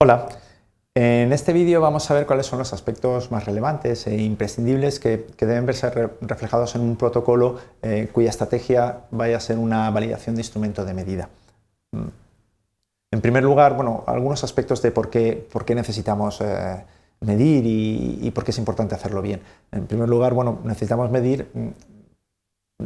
Hola, en este vídeo vamos a ver cuáles son los aspectos más relevantes e imprescindibles que, deben verse reflejados en un protocolo eh, cuya estrategia vaya a ser una validación de instrumento de medida. Mm. En primer lugar, bueno, algunos aspectos de por qué, necesitamos eh, medir y, y, por qué es importante hacerlo bien. En primer lugar, bueno, necesitamos medir mm,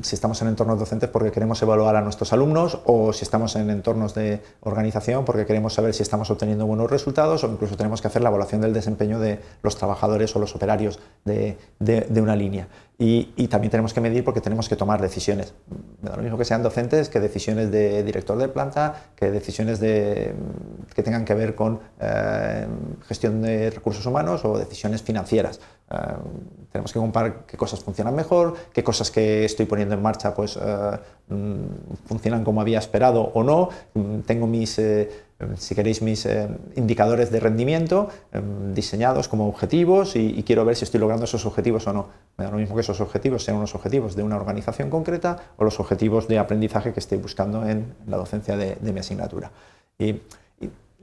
si estamos en entornos docentes porque queremos evaluar a nuestros alumnos o si estamos en entornos de organización porque queremos saber si estamos obteniendo buenos resultados o incluso tenemos que hacer la evaluación del desempeño de los trabajadores o los operarios de, una línea. Y, también tenemos que medir porque tenemos que tomar decisiones. no lo mismo que sean docentes que decisiones de director de planta, que decisiones de, que tengan que ver con eh, gestión de recursos humanos o decisiones financieras. Eh, tenemos que comparar qué cosas funcionan mejor, qué cosas que estoy poniendo en marcha pues eh, mm, funcionan como había esperado o no. Mm, tengo mis, eh, si queréis, mis eh, indicadores de rendimiento em, diseñados como objetivos y, quiero ver si estoy logrando esos objetivos o no. Me da lo mismo que esos objetivos sean los objetivos de una organización concreta o los objetivos de aprendizaje que estoy buscando en la docencia de, mi asignatura. y,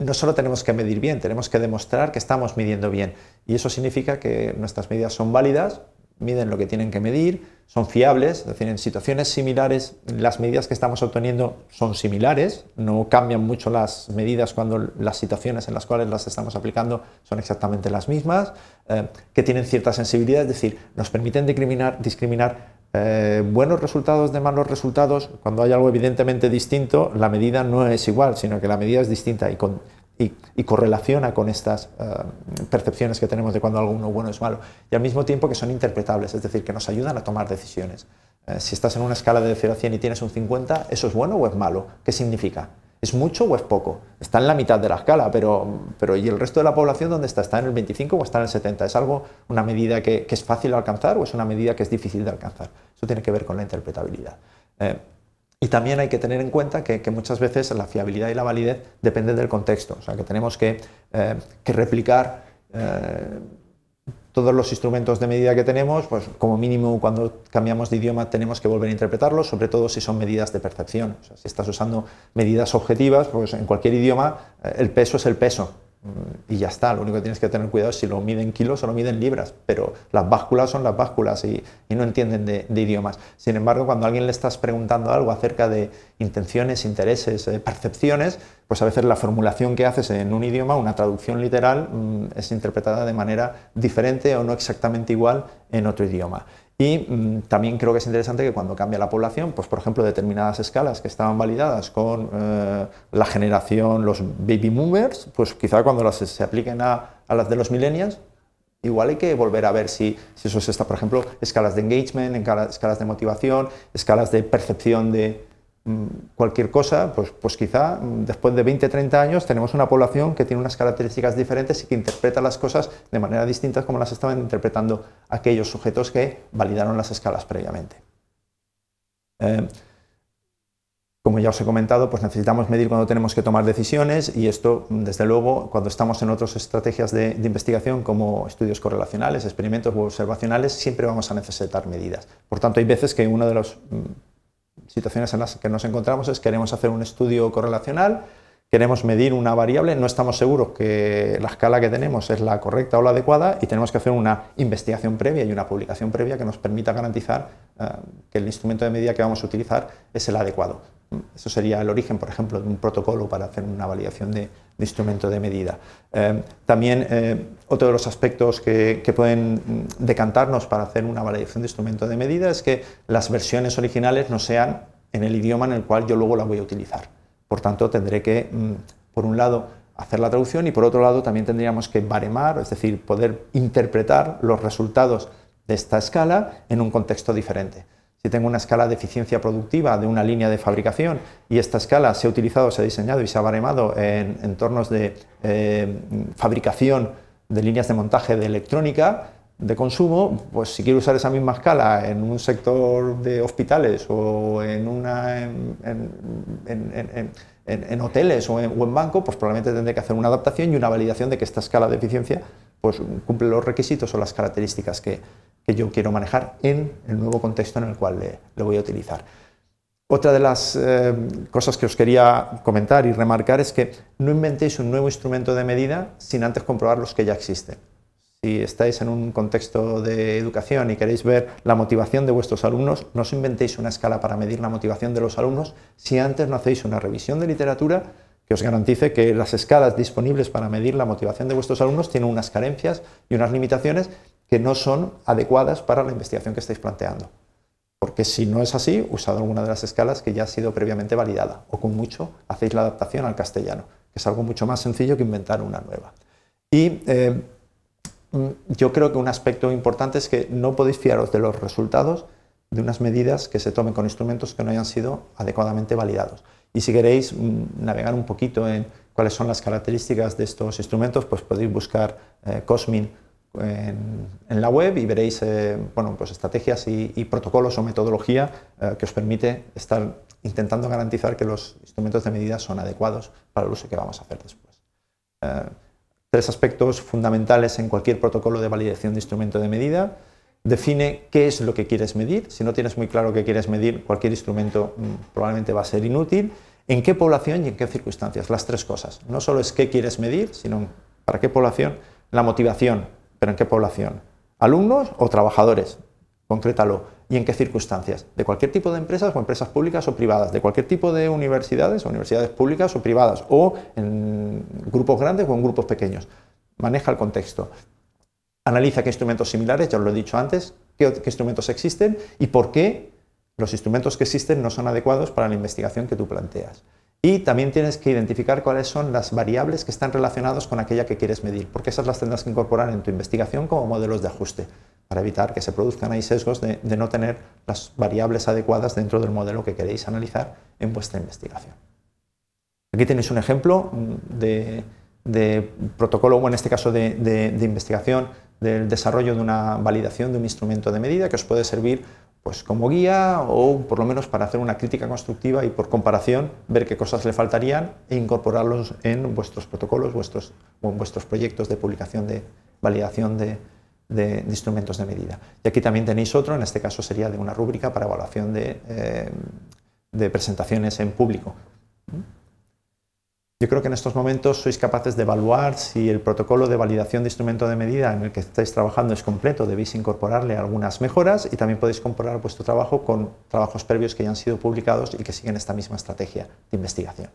no solo tenemos que medir bien, tenemos que demostrar que estamos midiendo bien. Y eso significa que nuestras medidas son válidas miden lo que tienen que medir, son fiables, es decir, en situaciones similares las medidas que estamos obteniendo son similares, no cambian mucho las medidas cuando las situaciones en las cuales las estamos aplicando son exactamente las mismas, eh, que tienen cierta sensibilidad, es decir, nos permiten discriminar, discriminar eh, buenos resultados de malos resultados, cuando hay algo evidentemente distinto, la medida no es igual, sino que la medida es distinta y con y, correlaciona con estas eh, percepciones que tenemos de cuando algo bueno es malo, y al mismo tiempo que son interpretables, es decir, que nos ayudan a tomar decisiones. Eh, si estás en una escala de 0 a 100 y tienes un 50, ¿eso es bueno o es malo? ¿Qué significa? ¿Es mucho o es poco? Está en la mitad de la escala, pero, pero ¿y el resto de la población dónde está? ¿Está en el 25 o está en el 70? ¿Es algo, una medida que, es fácil de alcanzar o es una medida que es difícil de alcanzar? Eso tiene que ver con la interpretabilidad. Eh, y también hay que tener en cuenta que, muchas veces la fiabilidad y la validez dependen del contexto, o sea que tenemos que, eh, replicar eh, todos los instrumentos de medida que tenemos, pues como mínimo cuando cambiamos de idioma tenemos que volver a interpretarlos, sobre todo si son medidas de percepción. O sea, si estás usando medidas objetivas, pues en cualquier idioma eh, el peso es el peso, y ya está. Lo único que tienes que tener cuidado es si lo miden kilos o lo miden libras, pero las básculas son las básculas y, no entienden de, idiomas. Sin embargo, cuando a alguien le estás preguntando algo acerca de intenciones, intereses, eh, percepciones, pues a veces la formulación que haces en un idioma, una traducción literal, mm, es interpretada de manera diferente o no exactamente igual en otro idioma. Y mm, también creo que es interesante que cuando cambia la población, pues por ejemplo determinadas escalas que estaban validadas con eh, la generación, los baby movers, pues quizá cuando las se apliquen a, las de los millennials, Igual hay que volver a ver si, si eso es está, por ejemplo, escalas de engagement, escalas de motivación, escalas de percepción de, Mm, cualquier cosa, pues, pues quizá mm, después de 20, 30 años tenemos una población que tiene unas características diferentes y que interpreta las cosas de manera distinta como las estaban interpretando aquellos sujetos que validaron las escalas previamente. Eh, como ya os he comentado, pues necesitamos medir cuando tenemos que tomar decisiones y esto, mm, desde luego, cuando estamos en otras estrategias de, de, investigación como estudios correlacionales, experimentos u observacionales, siempre vamos a necesitar medidas. Por tanto, hay veces que uno de los situaciones en las que nos encontramos es queremos hacer un estudio correlacional, queremos medir una variable, no estamos seguros que la escala que tenemos es la correcta o la adecuada y tenemos que hacer una investigación previa y una publicación previa que nos permita garantizar eh, que el instrumento de medida que vamos a utilizar es el adecuado. Eso sería el origen, por ejemplo, de un protocolo para hacer una validación de, instrumento de medida. Eh, también eh, otro de los aspectos que, que, pueden decantarnos para hacer una validación de instrumento de medida es que las versiones originales no sean en el idioma en el cual yo luego la voy a utilizar. Por tanto, tendré que, mm, por un lado, hacer la traducción y por otro lado también tendríamos que baremar, es decir, poder interpretar los resultados de esta escala en un contexto diferente. Si tengo una escala de eficiencia productiva de una línea de fabricación y esta escala se ha utilizado, se ha diseñado y se ha baremado en entornos de eh, fabricación de líneas de montaje de electrónica de consumo, pues si quiero usar esa misma escala en un sector de hospitales o en, una, en, hoteles o, en, banco, pues probablemente tendré que hacer una adaptación y una validación de que esta escala de eficiencia pues, cumple los requisitos o las características que, que yo quiero manejar en el nuevo contexto en el cual eh, le, voy a utilizar. Otra de las eh, cosas que os quería comentar y remarcar es que no inventéis un nuevo instrumento de medida sin antes comprobar los que ya existen. Si estáis en un contexto de educación y queréis ver la motivación de vuestros alumnos, no os inventéis una escala para medir la motivación de los alumnos si antes no hacéis una revisión de literatura que os garantice que las escalas disponibles para medir la motivación de vuestros alumnos tienen unas carencias y unas limitaciones que no son adecuadas para la investigación que estáis planteando. Porque si no es así, usad alguna de las escalas que ya ha sido previamente validada o con mucho hacéis la adaptación al castellano, que es algo mucho más sencillo que inventar una nueva. Y eh, mm, yo creo que un aspecto importante es que no podéis fiaros de los resultados de unas medidas que se tomen con instrumentos que no hayan sido adecuadamente validados. Y si queréis mm, navegar un poquito en cuáles son las características de estos instrumentos, pues podéis buscar eh, COSMIN en, la web y veréis eh, bueno, pues estrategias y, protocolos o metodología eh, que os permite estar intentando garantizar que los instrumentos de medida son adecuados para el uso que vamos a hacer después. Eh, tres aspectos fundamentales en cualquier protocolo de validación de instrumento de medida. Define qué es lo que quieres medir. Si no tienes muy claro qué quieres medir, cualquier instrumento mm, probablemente va a ser inútil. ¿En qué población y en qué circunstancias? Las tres cosas. No solo es qué quieres medir, sino para qué población, la motivación ¿Pero en qué población? ¿Alumnos o trabajadores? Concrétalo. ¿Y en qué circunstancias? ¿De cualquier tipo de empresas o empresas públicas o privadas? ¿De cualquier tipo de universidades o universidades públicas o privadas? ¿O en grupos grandes o en grupos pequeños? Maneja el contexto. Analiza qué instrumentos similares, ya os lo he dicho antes, qué, qué instrumentos existen y por qué los instrumentos que existen no son adecuados para la investigación que tú planteas. Y también tienes que identificar cuáles son las variables que están relacionadas con aquella que quieres medir, porque esas las tendrás que incorporar en tu investigación como modelos de ajuste, para evitar que se produzcan ahí sesgos de, no tener las variables adecuadas dentro del modelo que queréis analizar en vuestra investigación. Aquí tenéis un ejemplo de, protocolo, o en este caso de, investigación, del desarrollo de una validación de un instrumento de medida que os puede servir pues como guía o por lo menos para hacer una crítica constructiva y por comparación ver qué cosas le faltarían e incorporarlos en vuestros protocolos vuestros, o en vuestros proyectos de publicación de validación de, instrumentos de medida. Y aquí también tenéis otro, en este caso sería de una rúbrica para evaluación de eh, presentaciones en público. Yo creo que en estos momentos sois capaces de evaluar si el protocolo de validación de instrumento de medida en el que estáis trabajando es completo, debéis incorporarle algunas mejoras y también podéis comparar vuestro trabajo con trabajos previos que ya han sido publicados y que siguen esta misma estrategia de investigación.